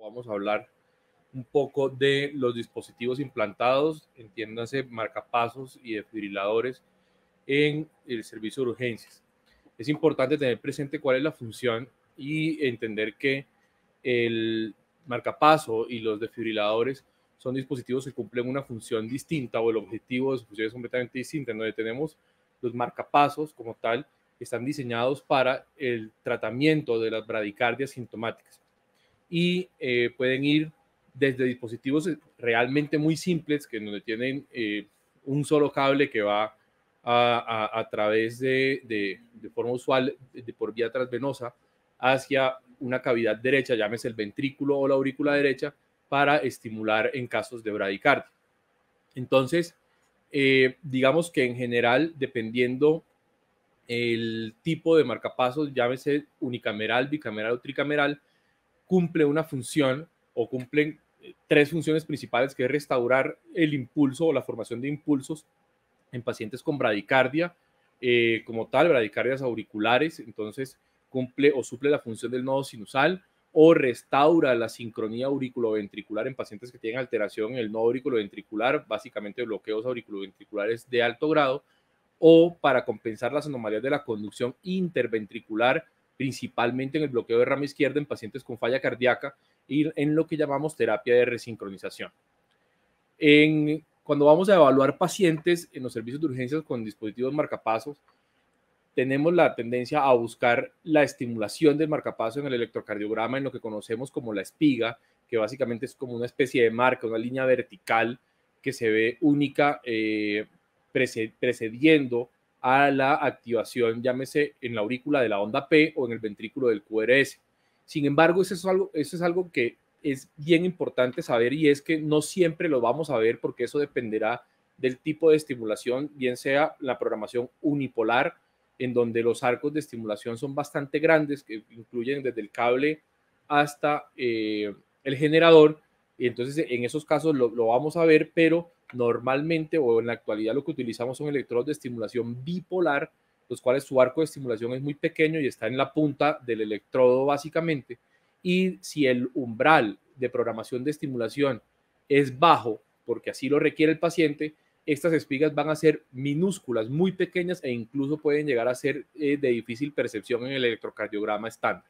vamos a hablar un poco de los dispositivos implantados, entiéndase marcapasos y desfibriladores en el servicio de urgencias. Es importante tener presente cuál es la función y entender que el marcapaso y los desfibriladores son dispositivos que cumplen una función distinta o el objetivo de su función es completamente distinto. donde tenemos los marcapasos como tal, están diseñados para el tratamiento de las bradicardias sintomáticas y eh, pueden ir desde dispositivos eh, realmente muy simples, que donde tienen eh, un solo cable que va a, través de, de, forma usual, de, por vía transvenosa, hacia una cavidad derecha, llámese el ventrículo o la aurícula derecha, para estimular en casos de bradicardia. Entonces, digamos que en general, dependiendo el tipo de marcapasos, llámese unicameral, bicameral o tricameral, cumple una función o cumplen eh, tres funciones principales, que es restaurar el impulso o la formación de impulsos en pacientes con bradicardia, eh, como tal, bradicardias auriculares, entonces cumple o suple la función del nodo sinusal o restaura la sincronía auriculoventricular en pacientes que tienen alteración en el nodo auriculoventricular, básicamente bloqueos auriculoventriculares de alto grado, o para compensar las anomalías de la conducción interventricular principalmente en el bloqueo de rama izquierda en pacientes con falla cardíaca y en lo que llamamos terapia de resincronización. cuando vamos a evaluar pacientes en los servicios de urgencias con dispositivos marcapasos, tenemos la tendencia a buscar la estimulación del marcapaso en el electrocardiograma, en lo que conocemos como la espiga, que básicamente es como una especie de marca, una línea vertical que se ve única eh, precediendo a la activación, llámese en la aurícula de la onda P o en el ventrículo del QRS. Sin embargo, eso es algo, eso es algo que es bien importante saber y es que no siempre lo vamos a ver porque eso dependerá del tipo de estimulación, bien sea la programación unipolar, en donde los arcos de estimulación son bastante grandes, que incluyen desde el cable hasta eh, el generador, entonces eh, en esos casos lo, lo, vamos a ver, pero normalmente o en la actualidad lo que utilizamos son electrodos de estimulación bipolar, los cuales su arco de estimulación es muy pequeño y está en la punta del electrodo básicamente. Y si el umbral de programación de estimulación es bajo, porque así lo requiere el paciente, estas espigas van a ser minúsculas, muy pequeñas e incluso pueden llegar a ser eh, de difícil percepción en el electrocardiograma estándar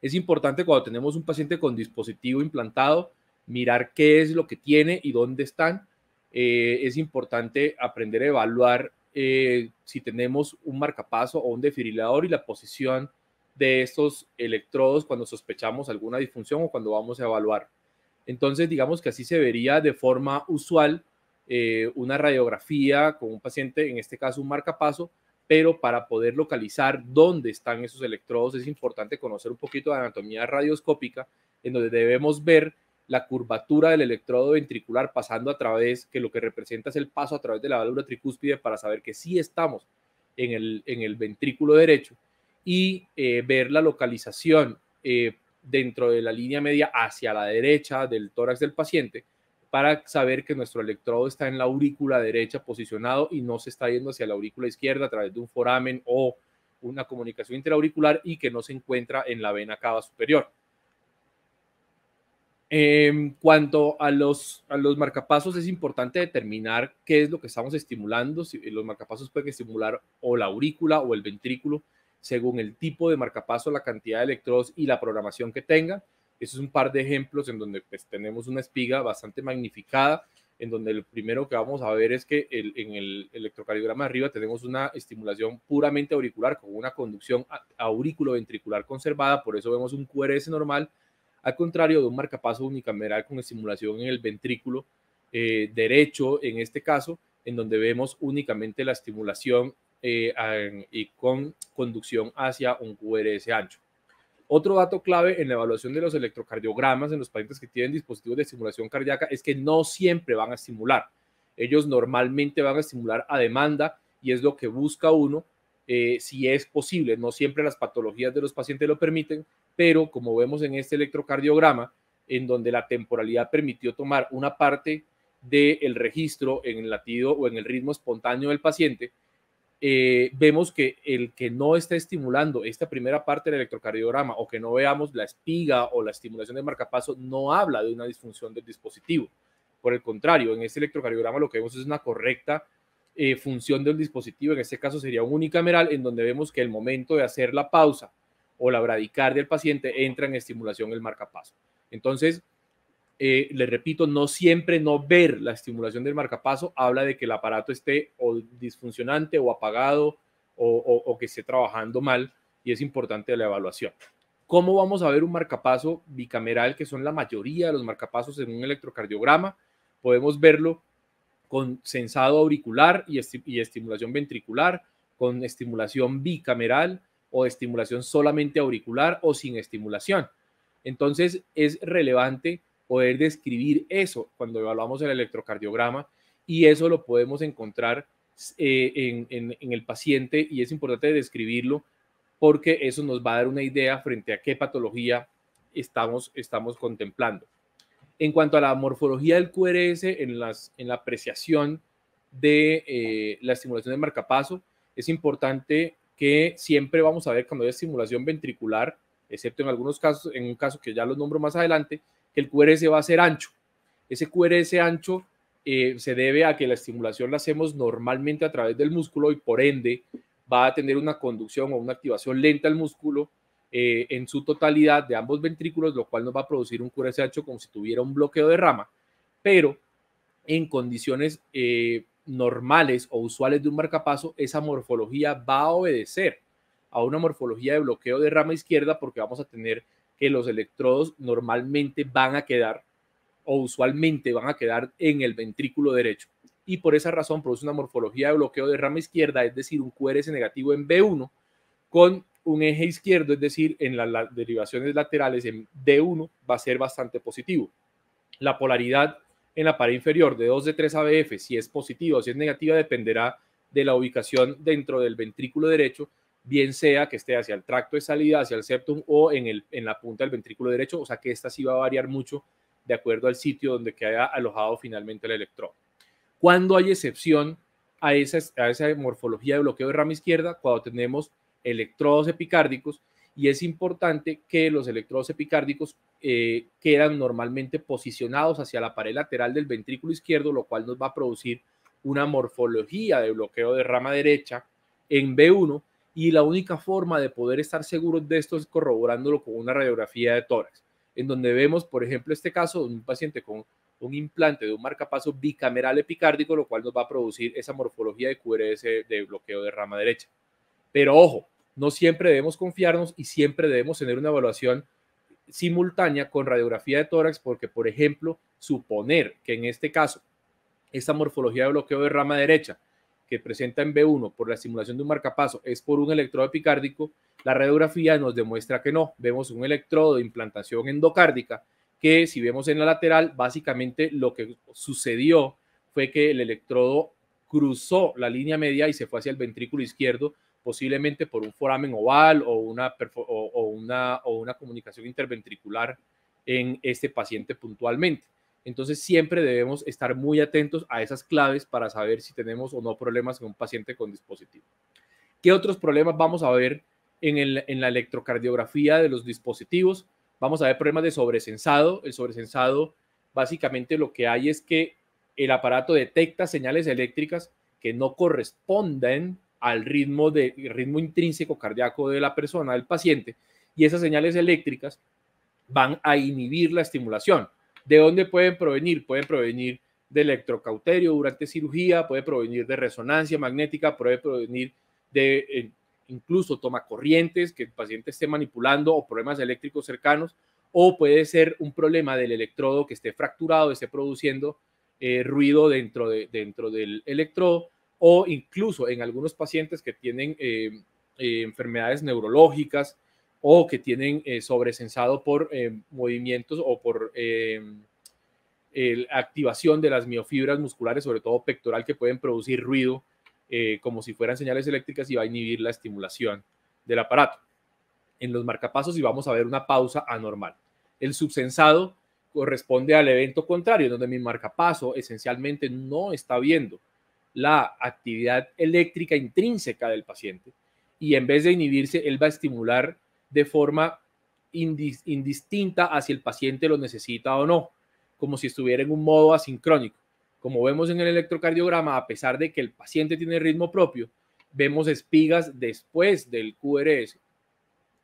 es importante cuando tenemos un paciente con dispositivo implantado, mirar qué es lo que tiene y dónde están. Eh, es importante aprender a evaluar eh, si tenemos un marcapaso o un defibrilador y la posición de estos electrodos cuando sospechamos alguna disfunción o cuando vamos a evaluar. Entonces, digamos que así se vería de forma usual eh, una radiografía con un paciente, en este caso un marcapaso, pero para poder localizar dónde están esos electrodos es importante conocer un poquito de anatomía radioscópica, en donde debemos ver la curvatura del electrodo ventricular pasando a través, que lo que representa es el paso a través de la válvula tricúspide para saber que sí estamos en el, ventrículo derecho y eh, ver la localización eh, dentro de la línea media hacia la derecha del tórax del paciente para saber que nuestro electrodo está en la aurícula derecha posicionado y no se está yendo hacia la aurícula izquierda a través de un foramen o una comunicación interauricular y que no se encuentra en la vena cava superior. En cuanto a los, los marcapasos, es importante determinar qué es lo que estamos estimulando. Si eh, los marcapasos pueden estimular o la aurícula o el ventrículo, según el tipo de marcapaso, la cantidad de electrodos y la programación que tenga. Eso es un par de ejemplos en donde pues, tenemos una espiga bastante magnificada, en donde lo primero que vamos a ver es que en el electrocardiograma arriba tenemos una estimulación puramente auricular con una conducción ventricular conservada, por eso vemos un QRS normal, al contrario de un marcapaso unicameral con estimulación en el ventrículo eh, derecho, en este caso, en donde vemos únicamente la estimulación eh, y con conducción hacia un QRS ancho. Otro dato clave en la evaluación de los electrocardiogramas en los pacientes que tienen dispositivos de estimulación cardíaca es que no siempre van a estimular. Ellos normalmente van a estimular a demanda y es lo que busca uno eh, si es posible. No siempre las patologías de los pacientes lo permiten, pero como vemos en este electrocardiograma, en donde la temporalidad permitió tomar una parte del registro en el latido o en el ritmo espontáneo del paciente, eh, vemos que el que no está estimulando esta primera parte del electrocardiograma o que no veamos la espiga o la estimulación del marcapaso no habla de una disfunción del dispositivo. Por el contrario, en este electrocardiograma lo que vemos es una correcta eh, función del dispositivo, en este caso sería un unicameral, en donde vemos que el momento de hacer la pausa o la bradicardia del paciente entra en estimulación el marcapaso. Entonces, eh, le repito, no siempre no ver la estimulación del marcapaso habla de que el aparato esté o disfuncionante o apagado o, que esté trabajando mal y es importante la evaluación. ¿Cómo vamos a ver un marcapaso bicameral, que son la mayoría de los marcapasos en un electrocardiograma? Podemos verlo con sensado auricular y estimulación ventricular, con estimulación bicameral o estimulación solamente auricular o sin estimulación. Entonces es relevante poder describir eso cuando evaluamos el electrocardiograma y eso lo podemos encontrar eh, en, el paciente y es importante describirlo porque eso nos va a dar una idea frente a qué patología estamos, estamos contemplando. En cuanto a la morfología del QRS en, las, en la apreciación de eh, la estimulación de marcapaso, es importante que siempre vamos a ver cuando hay estimulación ventricular, excepto en algunos casos, en un caso que ya lo nombro más adelante, que el QRS va a ser ancho. Ese QRS ancho eh, se debe a que la estimulación la hacemos normalmente a través del músculo y por ende va a tener una conducción o una activación lenta al músculo eh, en su totalidad de ambos ventrículos, lo cual nos va a producir un QRS ancho como si tuviera un bloqueo de rama, pero en condiciones eh, normales o usuales de un marcapaso, esa morfología va a obedecer a una morfología de bloqueo de rama izquierda porque vamos a tener que los electrodos normalmente van a quedar o usualmente van a quedar en el ventrículo derecho. Y por esa razón produce una morfología de bloqueo de rama izquierda, es decir, un QRS negativo en B1 con un eje izquierdo, es decir, en las derivaciones laterales en D1 va a ser bastante positivo. La polaridad en la pared inferior de 2 de 3 ABF, si es positiva o si es negativa, dependerá de la ubicación dentro del ventrículo derecho bien sea que esté hacia el tracto de salida, hacia el septum o en, el, en la punta del ventrículo derecho, o sea que esta sí va a variar mucho de acuerdo al sitio donde queda alojado finalmente el electrodo. Cuando hay excepción a esa, esa morfología de bloqueo de rama izquierda, cuando tenemos electrodos epicárdicos, y es importante que los electrodos epicárdicos eh, quedan normalmente posicionados hacia la pared lateral del ventrículo izquierdo, lo cual nos va a producir una morfología de bloqueo de rama derecha en B1 y la única forma de poder estar seguros de esto es corroborándolo con una radiografía de tórax, en donde vemos, por ejemplo, este caso de un paciente con un implante de un marcapaso bicameral epicárdico, lo cual nos va a producir esa morfología de QRS de bloqueo de rama derecha. Pero ojo, no siempre debemos confiarnos y siempre debemos tener una evaluación simultánea con radiografía de tórax, porque, por ejemplo, suponer que en este caso, esa morfología de bloqueo de rama derecha que presenta en B1 por la estimulación de un marcapaso es por un electrodo epicárdico, la radiografía nos demuestra que no. Vemos un electrodo de implantación endocárdica que si vemos en la lateral, básicamente lo que sucedió fue que el electrodo cruzó la línea media y se fue hacia el ventrículo izquierdo, posiblemente por un foramen oval o una, una, o una comunicación interventricular en este paciente puntualmente. Entonces siempre debemos estar muy atentos a esas claves para saber si tenemos o no problemas en un paciente con dispositivo. ¿Qué otros problemas vamos a ver en, en la electrocardiografía de los dispositivos? Vamos a ver problemas de sobresensado. El sobresensado básicamente lo que hay es que el aparato detecta señales eléctricas que no corresponden al ritmo, de, ritmo intrínseco cardíaco de la persona, del paciente, y esas señales eléctricas van a inhibir la estimulación. ¿De dónde pueden provenir? Pueden provenir de electrocauterio durante cirugía, puede provenir de resonancia magnética, puede provenir de eh, incluso toma corrientes que el paciente esté manipulando o problemas eléctricos cercanos, o puede ser un problema del electrodo que esté fracturado, esté produciendo eh, ruido dentro, de, dentro del electrodo, o incluso en algunos pacientes que tienen eh, enfermedades neurológicas, o que tienen eh, sobresensado por eh, movimientos o por em, activación de las miofibras musculares, sobre todo pectoral, que pueden producir ruido eh, como si fueran señales eléctricas y va a inhibir la estimulación del aparato. En los marcapasos y vamos a ver una pausa anormal. El subsensado corresponde al evento contrario, donde mi marcapaso esencialmente no está viendo la actividad eléctrica intrínseca del paciente y en vez de inhibirse, él va a estimular de forma indistinta hacia el paciente lo necesita o no, como si estuviera en un modo asincrónico. Como vemos en el electrocardiograma, a pesar de que el paciente tiene ritmo propio, vemos espigas después del QRS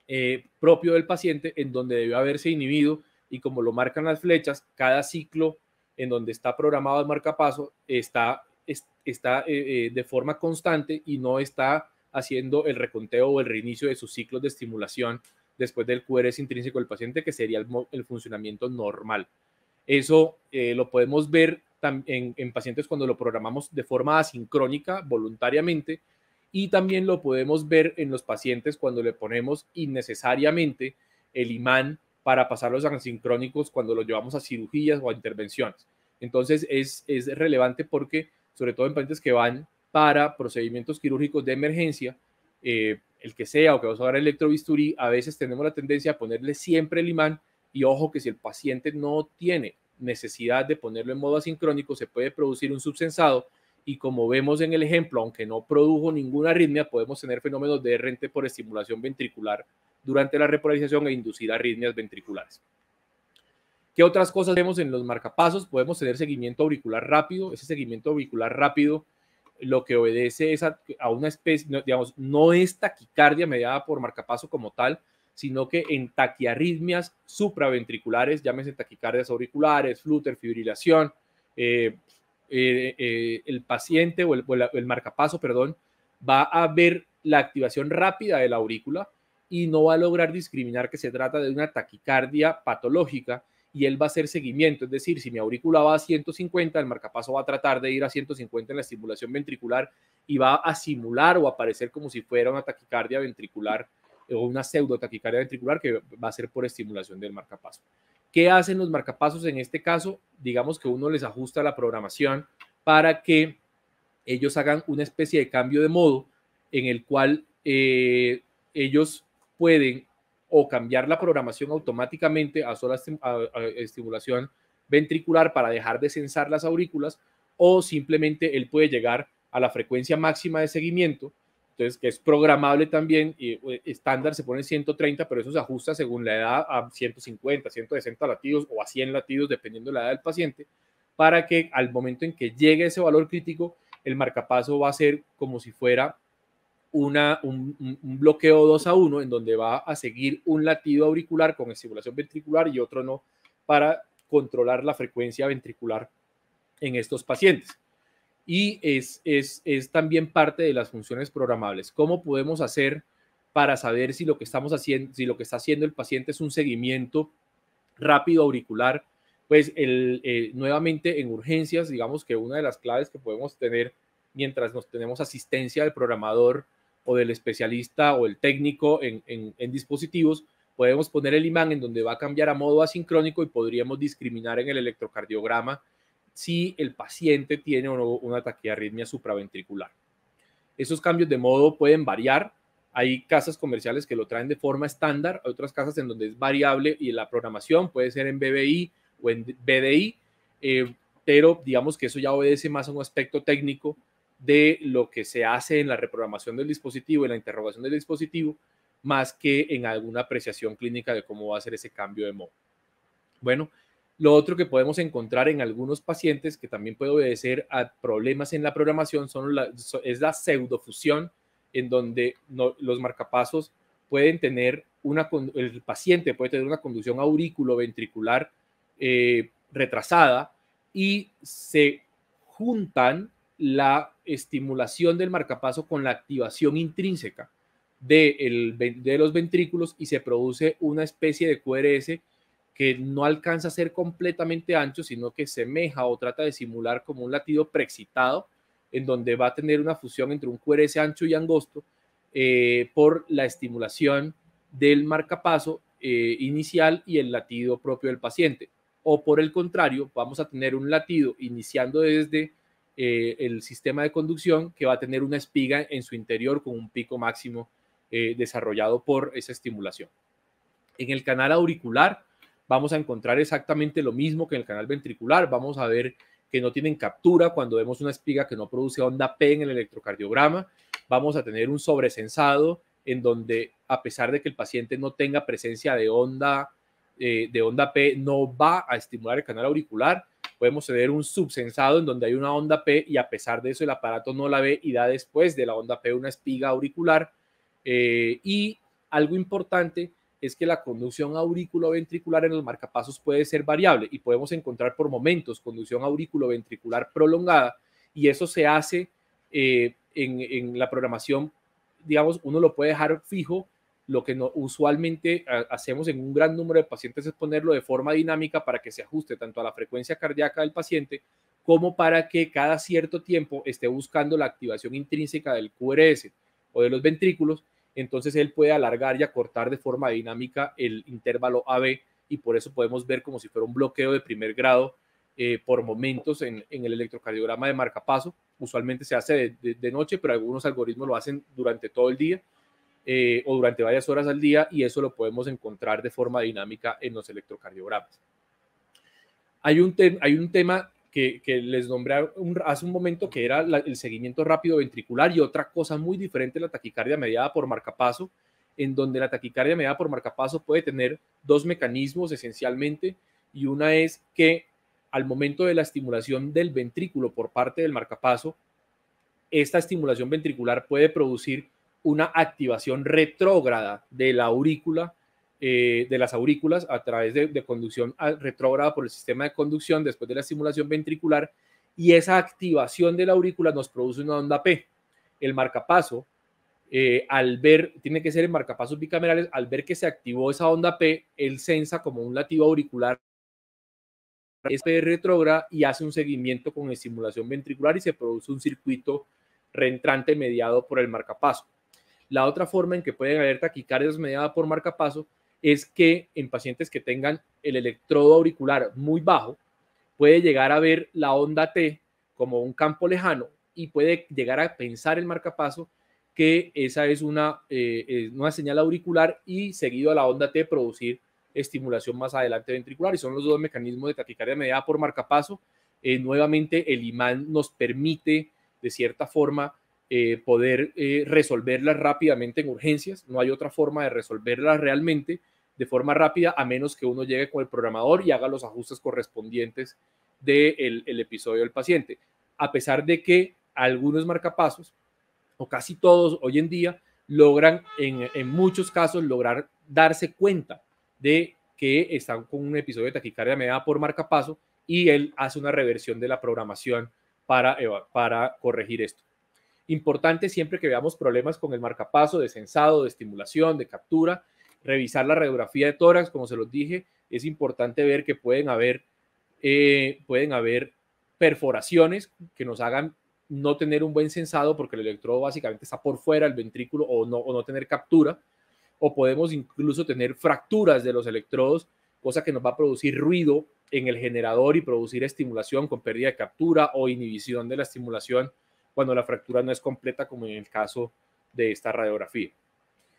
eh, propio del paciente en donde debió haberse inhibido y como lo marcan las flechas, cada ciclo en donde está programado el marcapaso está, está eh, eh, de forma constante y no está haciendo el reconteo o el reinicio de sus ciclos de estimulación después del QRS intrínseco del paciente, que sería el, funcionamiento normal. Eso eh, lo podemos ver en, pacientes cuando lo programamos de forma asincrónica, voluntariamente, y también lo podemos ver en los pacientes cuando le ponemos innecesariamente el imán para pasarlos a asincrónicos cuando lo llevamos a cirugías o a intervenciones. Entonces es, es relevante porque, sobre todo en pacientes que van para procedimientos quirúrgicos de emergencia, eh, el que sea o que vas a dar electrobisturí, a veces tenemos la tendencia a ponerle siempre el imán y ojo que si el paciente no tiene necesidad de ponerlo en modo asincrónico, se puede producir un subsensado y como vemos en el ejemplo, aunque no produjo ninguna arritmia, podemos tener fenómenos de rente por estimulación ventricular durante la repolarización e inducir arritmias ventriculares. ¿Qué otras cosas vemos en los marcapasos? Podemos tener seguimiento auricular rápido. Ese seguimiento auricular rápido lo que obedece es a, una especie, digamos, no es taquicardia mediada por marcapaso como tal, sino que en taquiarritmias supraventriculares, llámese taquicardias auriculares, flúter, fibrilación, eh, eh, eh, el paciente o el, o el, marcapaso, perdón, va a ver la activación rápida de la aurícula y no va a lograr discriminar que se trata de una taquicardia patológica, y él va a hacer seguimiento. Es decir, si mi aurícula va a 150, el marcapaso va a tratar de ir a 150 en la estimulación ventricular y va a simular o aparecer como si fuera una taquicardia ventricular o una pseudo taquicardia ventricular que va a ser por estimulación del marcapaso. ¿Qué hacen los marcapasos en este caso? Digamos que uno les ajusta la programación para que ellos hagan una especie de cambio de modo en el cual eh, ellos pueden o cambiar la programación automáticamente a sola estimulación ventricular para dejar de censar las aurículas o simplemente él puede llegar a la frecuencia máxima de seguimiento, entonces que es programable también, y estándar se pone 130, pero eso se ajusta según la edad a 150, 160 latidos o a 100 latidos, dependiendo de la edad del paciente, para que al momento en que llegue ese valor crítico, el marcapaso va a ser como si fuera un, bloqueo 2 a 1 en donde va a seguir un latido auricular con estimulación ventricular y otro no para controlar la frecuencia ventricular en estos pacientes. Y es, también parte de las funciones programables. ¿Cómo podemos hacer para saber si lo que estamos haciendo, si lo que está haciendo el paciente es un seguimiento rápido auricular? Pues el, eh, nuevamente en urgencias, digamos que una de las claves que podemos tener mientras nos tenemos asistencia del programador o del especialista o el técnico en, dispositivos, podemos poner el imán en donde va a cambiar a modo asincrónico y podríamos discriminar en el electrocardiograma si el paciente tiene o no una taquiarritmia supraventricular. Esos cambios de modo pueden variar. Hay casas comerciales que lo traen de forma estándar, hay otras casas en donde es variable y la programación puede ser en BBI o en BDI, eh, pero digamos que eso ya obedece más a un aspecto técnico de lo que se hace en la reprogramación del dispositivo, en la interrogación del dispositivo, más que en alguna apreciación clínica de cómo va a ser ese cambio de modo. Bueno, lo otro que podemos encontrar en algunos pacientes que también puede obedecer a problemas en la programación son la, es la pseudofusión, en donde los marcapasos pueden tener una, el paciente puede tener una conducción aurículo-ventricular eh, retrasada y se juntan la estimulación del marcapaso con la activación intrínseca de, los ventrículos y se produce una especie de QRS que no alcanza a ser completamente ancho, sino que semeja o trata de simular como un latido preexcitado, en donde va a tener una fusión entre un QRS ancho y angosto eh, por la estimulación del marcapaso eh, inicial y el latido propio del paciente. O por el contrario, vamos a tener un latido iniciando desde eh, el sistema de conducción que va a tener una espiga en su interior con un pico máximo eh, desarrollado por esa estimulación. En el canal auricular vamos a encontrar exactamente lo mismo que en el canal ventricular. Vamos a ver que no tienen captura cuando vemos una espiga que no produce onda P en el electrocardiograma. Vamos a tener un sobresensado en donde a pesar de que el paciente no tenga presencia de onda, eh, de onda P, no va a estimular el canal auricular podemos tener un subsensado en donde hay una onda P y a pesar de eso el aparato no la ve y da después de la onda P una espiga auricular. Eh, y algo importante es que la conducción auriculoventricular en los marcapasos puede ser variable y podemos encontrar por momentos conducción auriculoventricular prolongada y eso se hace eh, en la programación, digamos, uno lo puede dejar fijo lo que no, usualmente hacemos en un gran número de pacientes es ponerlo de forma dinámica para que se ajuste tanto a la frecuencia cardíaca del paciente como para que cada cierto tiempo esté buscando la activación intrínseca del QRS o de los ventrículos, entonces él puede alargar y acortar de forma dinámica el intervalo AB y por eso podemos ver como si fuera un bloqueo de primer grado eh, por momentos en, el electrocardiograma de marcapaso. Usualmente se hace de noche, pero algunos algoritmos lo hacen durante todo el día eh, o durante varias horas al día y eso lo podemos encontrar de forma dinámica en los electrocardiogramas. Hay un, hay un tema que, les nombré hace un momento que era el seguimiento rápido ventricular y otra cosa muy diferente la taquicardia mediada por marcapaso, en donde la taquicardia mediada por marcapaso puede tener dos mecanismos esencialmente y una es que al momento de la estimulación del ventrículo por parte del marcapaso, esta estimulación ventricular puede producir una activación retrógrada de la aurícula, eh, de las aurículas a través de, conducción ah, retrógrada por el sistema de conducción después de la estimulación ventricular y esa activación de la aurícula nos produce una onda P. El marcapaso, eh, al ver, tiene que ser en marcapasos bicamerales, al ver que se activó esa onda P, él sensa como un latido auricular es retrógrada y hace un seguimiento con estimulación ventricular y se produce un circuito reentrante mediado por el marcapaso. La otra forma en que pueden haber taquicardias mediada por marcapaso es que en pacientes que tengan el electrodo auricular muy bajo, puede llegar a ver la onda T como un campo lejano y puede llegar a pensar el marcapaso que esa es una, eh, una señal auricular y seguido a la onda T producir estimulación más adelante ventricular. Y son los dos mecanismos de taquicardia mediada por marcapaso. Eh, nuevamente, el imán nos permite, de cierta forma, eh, poder eh, resolverlas rápidamente en urgencias. No hay otra forma de resolverlas realmente de forma rápida a menos que uno llegue con el programador y haga los ajustes correspondientes del episodio del paciente. A pesar de que algunos marcapasos, o casi todos hoy en día, logran en, muchos casos lograr darse cuenta de que están con un episodio de taquicardia mediada por marcapaso y él hace una reversión de la programación para, para corregir esto. Importante siempre que veamos problemas con el marcapaso, de sensado, de estimulación, de captura, revisar la radiografía de tórax, como se los dije, es importante ver que pueden haber, eh, pueden haber perforaciones que nos hagan no tener un buen sensado porque el electrodo básicamente está por fuera del ventrículo o no, o no tener captura, o podemos incluso tener fracturas de los electrodos, cosa que nos va a producir ruido en el generador y producir estimulación con pérdida de captura o inhibición de la estimulación cuando la fractura no es completa, como en el caso de esta radiografía.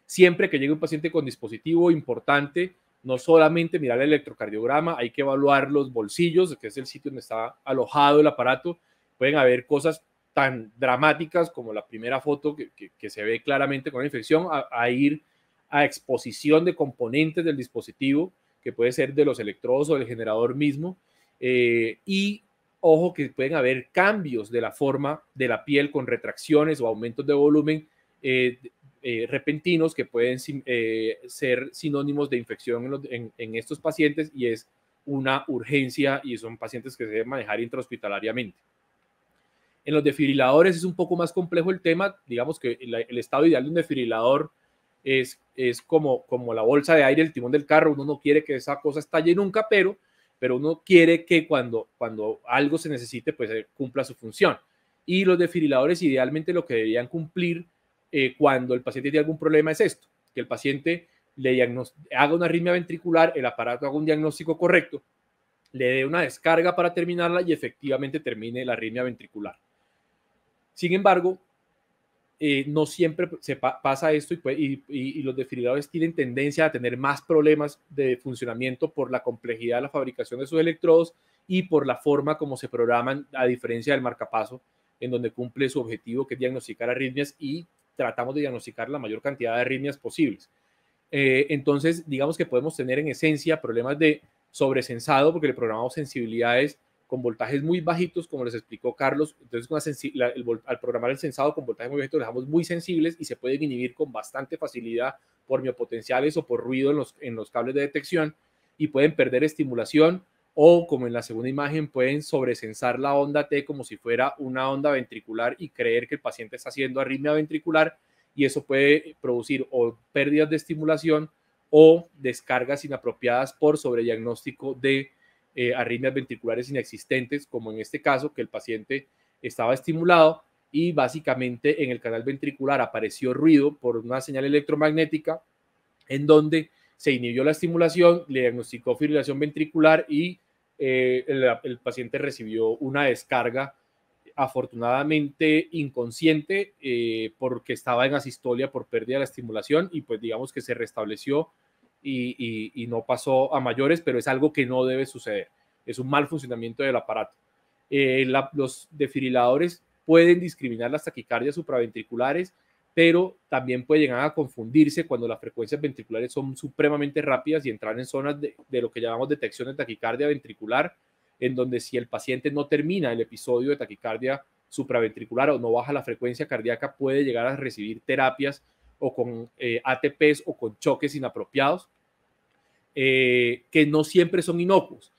Siempre que llegue un paciente con dispositivo importante, no solamente mirar el electrocardiograma, hay que evaluar los bolsillos, que es el sitio donde está alojado el aparato. Pueden haber cosas tan dramáticas como la primera foto que, se ve claramente con la infección, a, ir a exposición de componentes del dispositivo, que puede ser de los electrodos o del generador mismo, eh, y ojo que pueden haber cambios de la forma de la piel con retracciones o aumentos de volumen eh, eh, repentinos que pueden eh, ser sinónimos de infección en, estos pacientes y es una urgencia y son pacientes que se deben manejar intrahospitalariamente. En los defibriladores es un poco más complejo el tema, digamos que el, estado ideal de un defibrilador es, es como, como la bolsa de aire, el timón del carro, uno no quiere que esa cosa estalle nunca, pero pero uno quiere que cuando, cuando algo se necesite, pues eh, cumpla su función. Y los defibriladores idealmente lo que deberían cumplir eh, cuando el paciente tiene algún problema es esto, que el paciente le haga una arritmia ventricular, el aparato haga un diagnóstico correcto, le dé una descarga para terminarla y efectivamente termine la arritmia ventricular. Sin embargo, eh, no siempre se pasa esto y, los definidores tienen tendencia a tener más problemas de funcionamiento por la complejidad de la fabricación de sus electrodos y por la forma como se programan, a diferencia del marcapaso, en donde cumple su objetivo que es diagnosticar arritmias y tratamos de diagnosticar la mayor cantidad de arritmias posibles. Eh, entonces, digamos que podemos tener en esencia problemas de sobresensado porque le programamos sensibilidades con voltajes muy bajitos, como les explicó Carlos. Entonces, con al programar el sensado con voltajes muy bajitos, dejamos muy sensibles y se pueden inhibir con bastante facilidad por miopotenciales o por ruido en los, en los cables de detección y pueden perder estimulación o, como en la segunda imagen, pueden sobresensar la onda T como si fuera una onda ventricular y creer que el paciente está haciendo arritmia ventricular y eso puede producir o pérdidas de estimulación o descargas inapropiadas por sobrediagnóstico de eh, arritmias ventriculares inexistentes, como en este caso, que el paciente estaba estimulado y básicamente en el canal ventricular apareció ruido por una señal electromagnética en donde se inhibió la estimulación, le diagnosticó fibrilación ventricular y eh, el, paciente recibió una descarga afortunadamente inconsciente eh, porque estaba en asistolia por pérdida de la estimulación y pues digamos que se restableció y, no pasó a mayores, pero es algo que no debe suceder. Es un mal funcionamiento del aparato. Eh, los defibriladores pueden discriminar las taquicardias supraventriculares, pero también pueden llegar a confundirse cuando las frecuencias ventriculares son supremamente rápidas y entran en zonas de, de lo que llamamos detección de taquicardia ventricular, en donde si el paciente no termina el episodio de taquicardia supraventricular o no baja la frecuencia cardíaca, puede llegar a recibir terapias o con eh, ATPs o con choques inapropiados, eh, que no siempre son inocuos.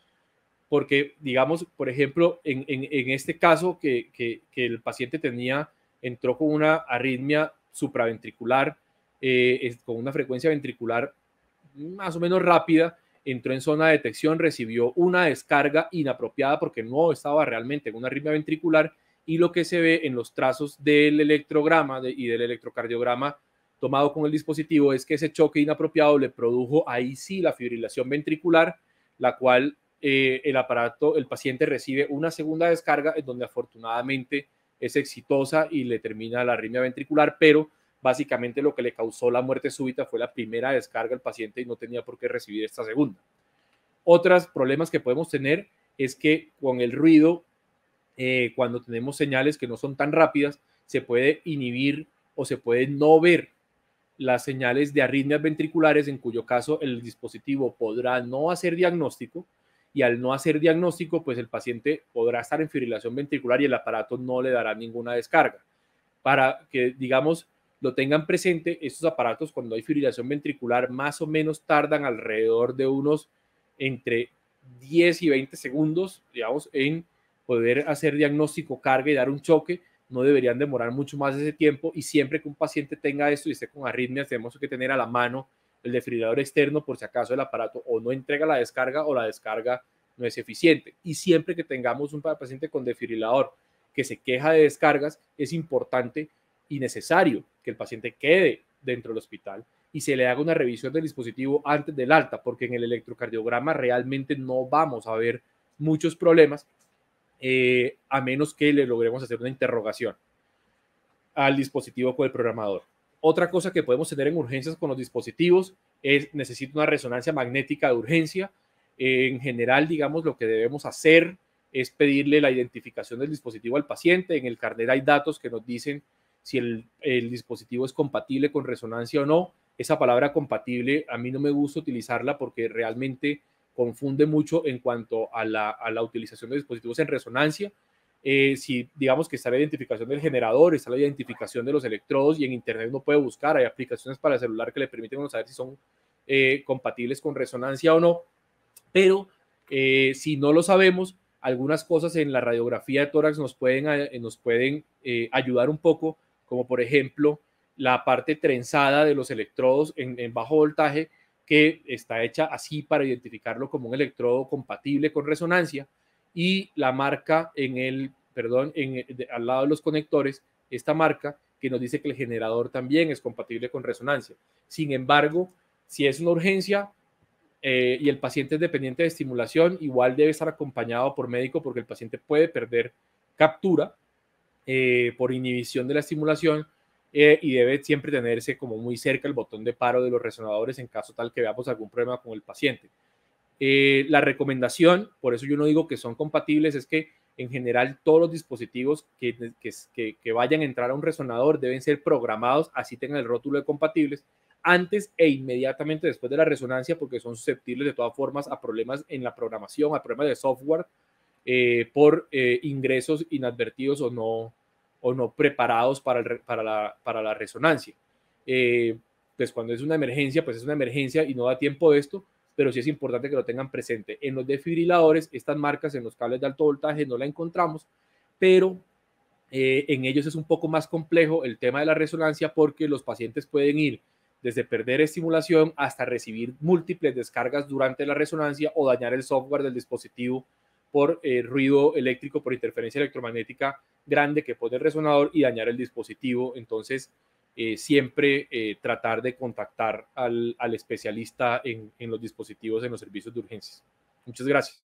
Porque, digamos, por ejemplo, en, en, este caso que, que, el paciente tenía, entró con una arritmia supraventricular, eh, con una frecuencia ventricular más o menos rápida, entró en zona de detección, recibió una descarga inapropiada porque no estaba realmente en una arritmia ventricular y lo que se ve en los trazos del electrograma y del electrocardiograma tomado con el dispositivo es que ese choque inapropiado le produjo ahí sí la fibrilación ventricular, la cual eh, el aparato, el paciente recibe una segunda descarga en donde afortunadamente es exitosa y le termina la arritmia ventricular, pero básicamente lo que le causó la muerte súbita fue la primera descarga al paciente y no tenía por qué recibir esta segunda. Otros problemas que podemos tener es que con el ruido, eh, cuando tenemos señales que no son tan rápidas, se puede inhibir o se puede no ver las señales de arritmias ventriculares, en cuyo caso el dispositivo podrá no hacer diagnóstico y al no hacer diagnóstico, pues el paciente podrá estar en fibrilación ventricular y el aparato no le dará ninguna descarga. Para que, digamos, lo tengan presente, estos aparatos cuando hay fibrilación ventricular más o menos tardan alrededor de unos entre 10 y 20 segundos, digamos, en poder hacer diagnóstico, carga y dar un choque no deberían demorar mucho más ese tiempo y siempre que un paciente tenga esto y esté con arritmias, tenemos que tener a la mano el desfibrilador externo por si acaso el aparato o no entrega la descarga o la descarga no es eficiente. Y siempre que tengamos un paciente con defibrilador que se queja de descargas, es importante y necesario que el paciente quede dentro del hospital y se le haga una revisión del dispositivo antes del alta, porque en el electrocardiograma realmente no vamos a ver muchos problemas, eh, a menos que le logremos hacer una interrogación al dispositivo con el programador. Otra cosa que podemos tener en urgencias con los dispositivos es necesito una resonancia magnética de urgencia. Eh, en general, digamos, lo que debemos hacer es pedirle la identificación del dispositivo al paciente. En el carnet hay datos que nos dicen si el dispositivo es compatible con resonancia o no. Esa palabra compatible a mí no me gusta utilizarla porque realmente confunde mucho en cuanto a la, utilización de dispositivos en resonancia. Eh, si digamos que está la identificación del generador, está la identificación de los electrodos y en Internet uno puede buscar, hay aplicaciones para celular que le permiten uno saber si son eh, compatibles con resonancia o no, pero eh, si no lo sabemos, algunas cosas en la radiografía de tórax nos pueden, ayudar un poco, como por ejemplo la parte trenzada de los electrodos en bajo voltaje, que está hecha así para identificarlo como un electrodo compatible con resonancia y la marca en el, perdón, en, al lado de los conectores, esta marca que nos dice que el generador también es compatible con resonancia. Sin embargo, si es una urgencia eh, y el paciente es dependiente de estimulación, igual debe estar acompañado por médico porque el paciente puede perder captura eh, por inhibición de la estimulación eh, y debe siempre tenerse como muy cerca el botón de paro de los resonadores en caso tal que veamos algún problema con el paciente. Eh, la recomendación, por eso yo no digo que son compatibles, es que en general todos los dispositivos que, vayan a entrar a un resonador deben ser programados, así tengan el rótulo de compatibles, antes e inmediatamente después de la resonancia, porque son susceptibles de todas formas a problemas en la programación, a problemas de software, eh, por ingresos inadvertidos o no, o no preparados para, la, resonancia. Eh, pues cuando es una emergencia, pues es una emergencia y no da tiempo de esto, pero sí es importante que lo tengan presente. En los defibriladores estas marcas en los cables de alto voltaje no la encontramos, pero eh, en ellos es un poco más complejo el tema de la resonancia porque los pacientes pueden ir desde perder estimulación hasta recibir múltiples descargas durante la resonancia o dañar el software del dispositivo por eh, ruido eléctrico, por interferencia electromagnética grande que pone el resonador y dañar el dispositivo. Entonces, eh, siempre eh, tratar de contactar al, especialista en los dispositivos, en los servicios de urgencias. Muchas gracias.